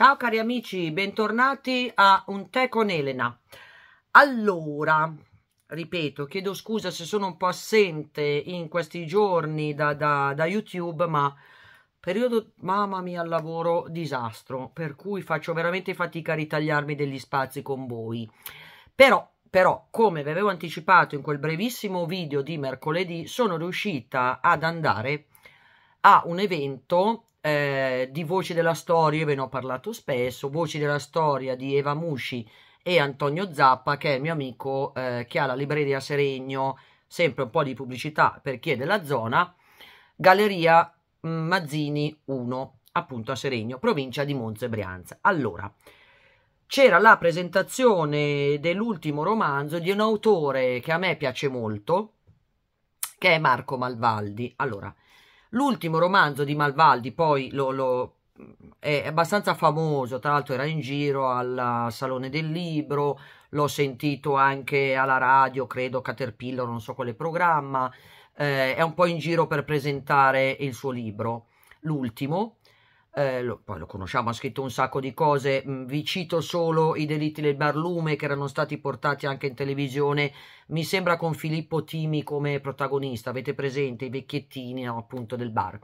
Ciao cari amici, bentornati a Un tè con Elena. Allora, ripeto, chiedo scusa se sono un po' assente in questi giorni da, da, da YouTube, ma periodo, mamma mia, lavoro disastro, per cui faccio veramente fatica a ritagliarmi degli spazi con voi. Però, però, come vi avevo anticipato in quel brevissimo video di mercoledì, sono riuscita ad andare a un evento eh, di Voci della Storia, ve ne ho parlato spesso, Voci della Storia di Eva Musci e Antonio Zappa, che è il mio amico eh, che ha la libreria Seregno, sempre un po' di pubblicità per chi è della zona, Galleria mm, Mazzini 1, appunto a Seregno, provincia di Monza e Brianza. Allora, c'era la presentazione dell'ultimo romanzo di un autore che a me piace molto, che è Marco Malvaldi. Allora, L'ultimo romanzo di Malvaldi poi lo, lo, è abbastanza famoso, tra l'altro era in giro al Salone del Libro, l'ho sentito anche alla radio, credo Caterpillar, non so quale programma, eh, è un po' in giro per presentare il suo libro, l'ultimo, eh, lo, poi lo conosciamo, ha scritto un sacco di cose, mm, vi cito solo i delitti del Barlume che erano stati portati anche in televisione, mi sembra con Filippo Timi come protagonista, avete presente i vecchiettini no, appunto del bar.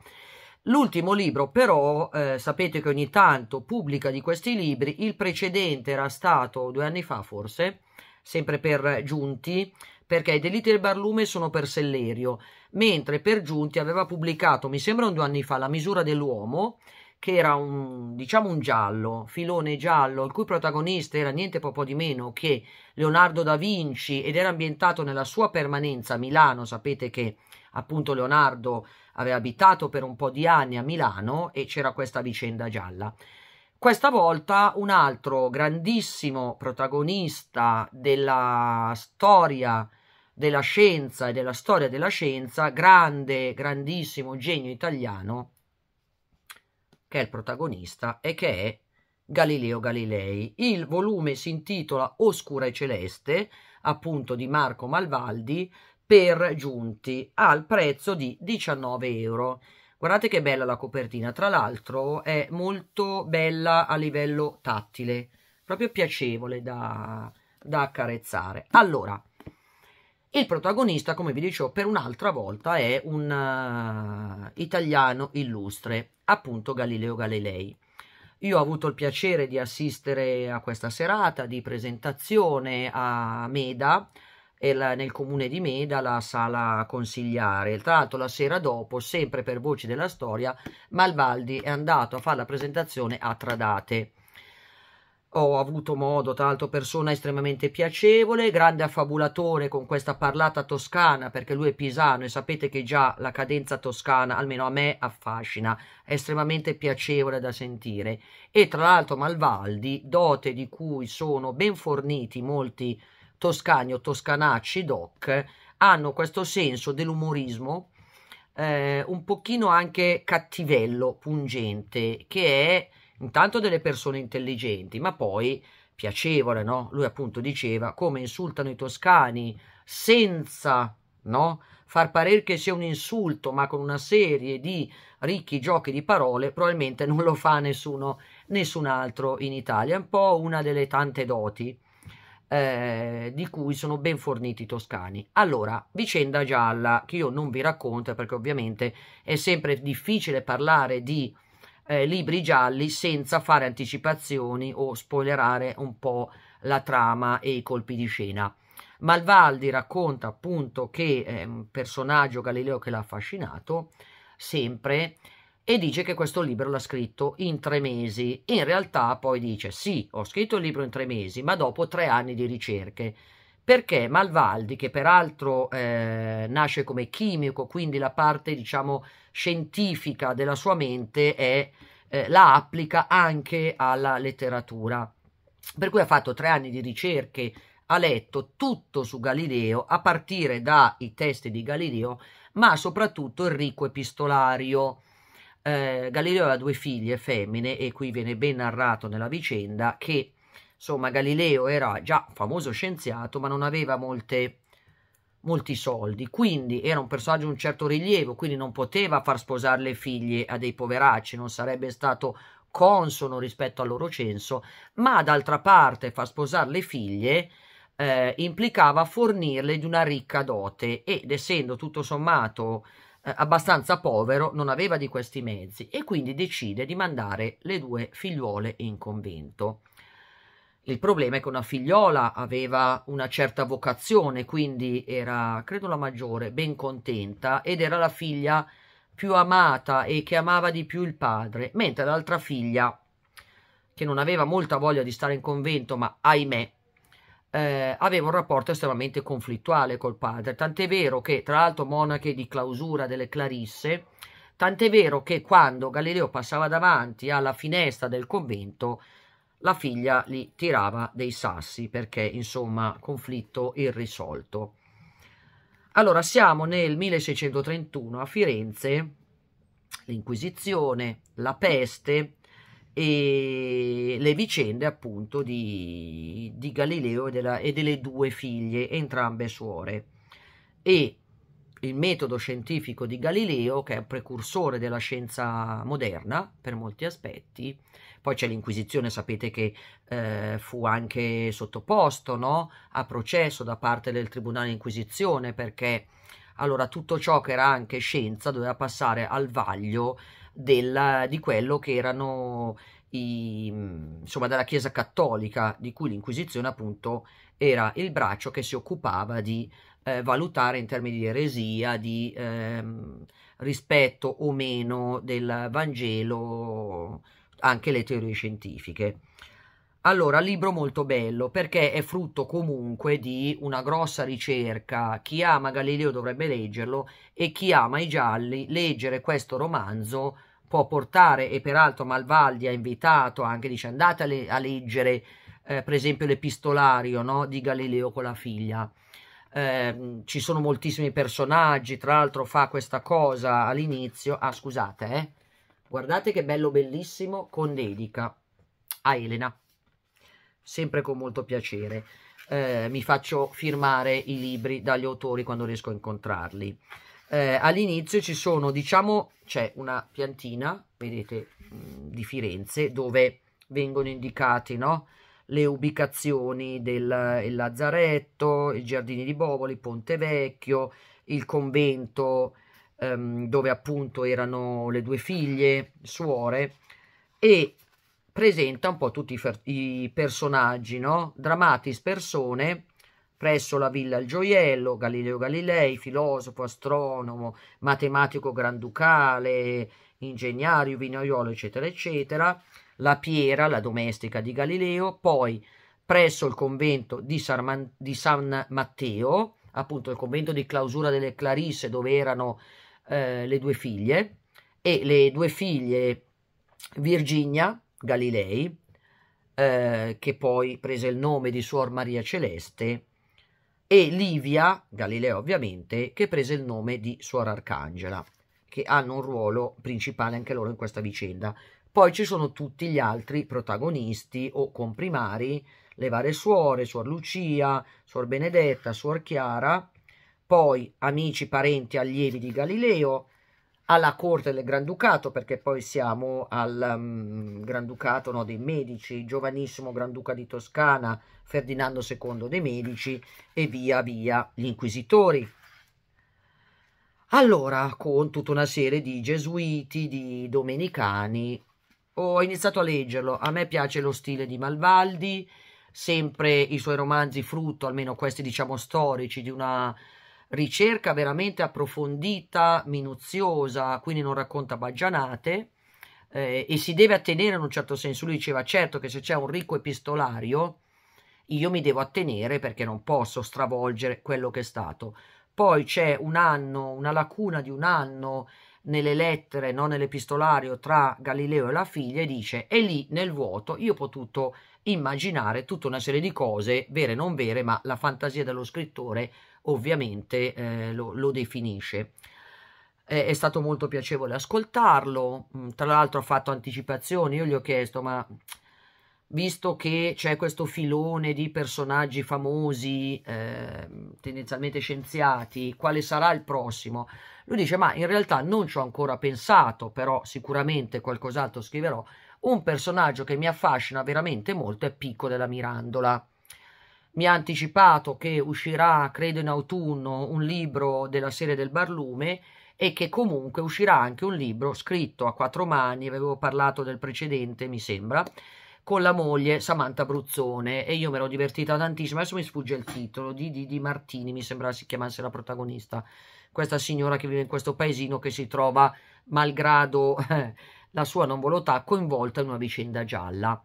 L'ultimo libro però, eh, sapete che ogni tanto pubblica di questi libri, il precedente era stato due anni fa forse, sempre per Giunti, perché i delitti del Barlume sono per Sellerio, mentre per Giunti aveva pubblicato, mi sembra un due anni fa, La misura dell'uomo, che era un, diciamo un giallo, filone giallo, il cui protagonista era niente poco di meno che Leonardo da Vinci ed era ambientato nella sua permanenza a Milano, sapete che appunto Leonardo aveva abitato per un po' di anni a Milano e c'era questa vicenda gialla. Questa volta un altro grandissimo protagonista della storia della scienza e della storia della scienza, grande, grandissimo genio italiano, che è il protagonista e che è Galileo Galilei. Il volume si intitola Oscura e Celeste, appunto di Marco Malvaldi, per giunti al prezzo di 19 euro. Guardate che bella la copertina, tra l'altro è molto bella a livello tattile, proprio piacevole da, da accarezzare. Allora, il protagonista, come vi dicevo, per un'altra volta è un uh, italiano illustre, appunto Galileo Galilei. Io ho avuto il piacere di assistere a questa serata di presentazione a Meda, nel comune di Meda la sala consigliare. Tra l'altro la sera dopo, sempre per voci della storia, Malvaldi è andato a fare la presentazione a Tradate ho avuto modo, tra l'altro persona estremamente piacevole, grande affabulatore con questa parlata toscana, perché lui è pisano e sapete che già la cadenza toscana, almeno a me, affascina, è estremamente piacevole da sentire. E tra l'altro Malvaldi, dote di cui sono ben forniti molti toscani o toscanacci doc, hanno questo senso dell'umorismo, eh, un pochino anche cattivello, pungente, che è intanto delle persone intelligenti, ma poi piacevole, no? Lui appunto diceva come insultano i toscani senza, no? Far parere che sia un insulto, ma con una serie di ricchi giochi di parole, probabilmente non lo fa nessuno, nessun altro in Italia. È un po' una delle tante doti eh, di cui sono ben forniti i toscani. Allora, vicenda gialla che io non vi racconto perché ovviamente è sempre difficile parlare di eh, libri gialli senza fare anticipazioni o spoilerare un po' la trama e i colpi di scena. Malvaldi racconta appunto che è un personaggio Galileo che l'ha affascinato sempre e dice che questo libro l'ha scritto in tre mesi. In realtà poi dice sì, ho scritto il libro in tre mesi, ma dopo tre anni di ricerche perché Malvaldi, che peraltro eh, nasce come chimico, quindi la parte diciamo scientifica della sua mente è, eh, la applica anche alla letteratura. Per cui ha fatto tre anni di ricerche, ha letto tutto su Galileo, a partire dai testi di Galileo, ma soprattutto il ricco epistolario. Eh, Galileo aveva due figlie femmine e qui viene ben narrato nella vicenda che Insomma, Galileo era già famoso scienziato, ma non aveva molte, molti soldi, quindi era un personaggio di un certo rilievo, quindi non poteva far sposare le figlie a dei poveracci, non sarebbe stato consono rispetto al loro censo, ma d'altra parte far sposare le figlie eh, implicava fornirle di una ricca dote ed essendo tutto sommato eh, abbastanza povero non aveva di questi mezzi e quindi decide di mandare le due figliuole in convento. Il problema è che una figliola aveva una certa vocazione, quindi era, credo, la maggiore, ben contenta ed era la figlia più amata e che amava di più il padre, mentre l'altra figlia, che non aveva molta voglia di stare in convento, ma ahimè, eh, aveva un rapporto estremamente conflittuale col padre. Tant'è vero che, tra l'altro, monache di clausura delle Clarisse, tant'è vero che quando Galileo passava davanti alla finestra del convento, la figlia gli tirava dei sassi perché insomma conflitto irrisolto. Allora siamo nel 1631 a Firenze, l'Inquisizione, la peste e le vicende appunto di, di Galileo e, della, e delle due figlie, entrambe suore. E il metodo scientifico di Galileo, che è un precursore della scienza moderna per molti aspetti. Poi c'è l'Inquisizione, sapete che eh, fu anche sottoposto no? a processo da parte del Tribunale Inquisizione perché allora tutto ciò che era anche scienza doveva passare al vaglio della, di quello che erano i, insomma della Chiesa Cattolica, di cui l'Inquisizione appunto era il braccio che si occupava di eh, valutare in termini di eresia, di ehm, rispetto o meno del Vangelo, anche le teorie scientifiche. Allora, libro molto bello perché è frutto comunque di una grossa ricerca. Chi ama Galileo dovrebbe leggerlo e chi ama i gialli, leggere questo romanzo può portare, e peraltro Malvaldi ha invitato anche, dice andate a, le a leggere eh, per esempio l'epistolario no? di Galileo con la figlia. Ehm, ci sono moltissimi personaggi, tra l'altro fa questa cosa all'inizio, ah scusate, eh. guardate che bello bellissimo con dedica a ah, Elena, sempre con molto piacere. Eh, mi faccio firmare i libri dagli autori quando riesco a incontrarli. Eh, all'inizio ci sono, diciamo, c'è una piantina, vedete, mm, di Firenze, dove vengono indicati, no? le ubicazioni del il lazzaretto, i giardini di Boboli, Ponte Vecchio, il convento ehm, dove appunto erano le due figlie, suore, e presenta un po' tutti i, i personaggi, no? Dramatis persone presso la Villa Il Gioiello, Galileo Galilei, filosofo, astronomo, matematico granducale, ingegnario, vignaiolo, eccetera, eccetera, la Piera, la domestica di Galileo, poi presso il convento di San, Man di San Matteo, appunto il convento di clausura delle Clarisse dove erano eh, le due figlie e le due figlie Virginia Galilei, eh, che poi prese il nome di Suor Maria Celeste, e Livia Galileo ovviamente, che prese il nome di Suor Arcangela, che hanno un ruolo principale anche loro in questa vicenda. Poi ci sono tutti gli altri protagonisti o comprimari, le varie suore, suor Lucia, suor Benedetta, suor Chiara, poi amici, parenti, allievi di Galileo, alla corte del Granducato, perché poi siamo al um, Granducato no, dei Medici, giovanissimo Granduca di Toscana, Ferdinando II dei Medici e via via gli inquisitori. Allora, con tutta una serie di gesuiti, di domenicani ho iniziato a leggerlo. A me piace lo stile di Malvaldi, sempre i suoi romanzi frutto, almeno questi diciamo storici, di una ricerca veramente approfondita, minuziosa, quindi non racconta baggianate eh, e si deve attenere in un certo senso. Lui diceva certo che se c'è un ricco epistolario io mi devo attenere perché non posso stravolgere quello che è stato. Poi c'è un anno, una lacuna di un anno nelle lettere, non nell'epistolario, tra Galileo e la figlia e dice e lì nel vuoto io ho potuto immaginare tutta una serie di cose, vere e non vere, ma la fantasia dello scrittore ovviamente eh, lo, lo, definisce. È, stato molto piacevole ascoltarlo, mm, tra l'altro ha fatto anticipazioni, io gli ho chiesto ma visto che c'è questo filone di personaggi famosi, eh, tendenzialmente scienziati, quale sarà il prossimo? Lui dice, ma in realtà non ci ho ancora pensato, però sicuramente qualcos'altro scriverò. Un personaggio che mi affascina veramente molto è Picco della Mirandola. Mi ha anticipato che uscirà, credo in autunno, un libro della serie del Barlume e che comunque uscirà anche un libro scritto a quattro mani, avevo parlato del precedente, mi sembra, con la moglie Samantha Bruzzone e io me l'ho divertita tantissimo, adesso mi sfugge il titolo, di, di, di Martini mi sembra si chiamasse la protagonista, questa signora che vive in questo paesino che si trova, malgrado eh, la sua non volontà, coinvolta in una vicenda gialla.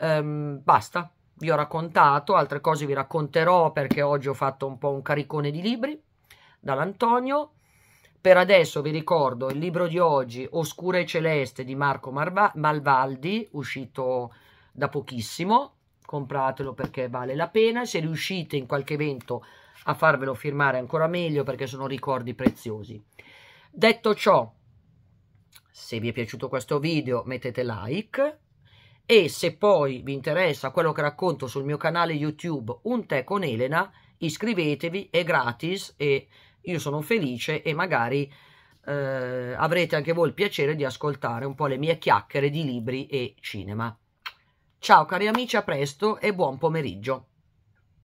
Ehm, basta, vi ho raccontato, altre cose vi racconterò perché oggi ho fatto un po' un caricone di libri dall'Antonio. Per adesso vi ricordo il libro di oggi, Oscura e Celeste di Marco Marva Malvaldi, uscito da pochissimo, compratelo perché vale la pena, se riuscite in qualche evento a farvelo firmare ancora meglio perché sono ricordi preziosi. Detto ciò, se vi è piaciuto questo video mettete like e se poi vi interessa quello che racconto sul mio canale YouTube Un tè con Elena, iscrivetevi, è gratis e io sono felice e magari eh, avrete anche voi il piacere di ascoltare un po' le mie chiacchiere di libri e cinema. Ciao cari amici, a presto e buon pomeriggio.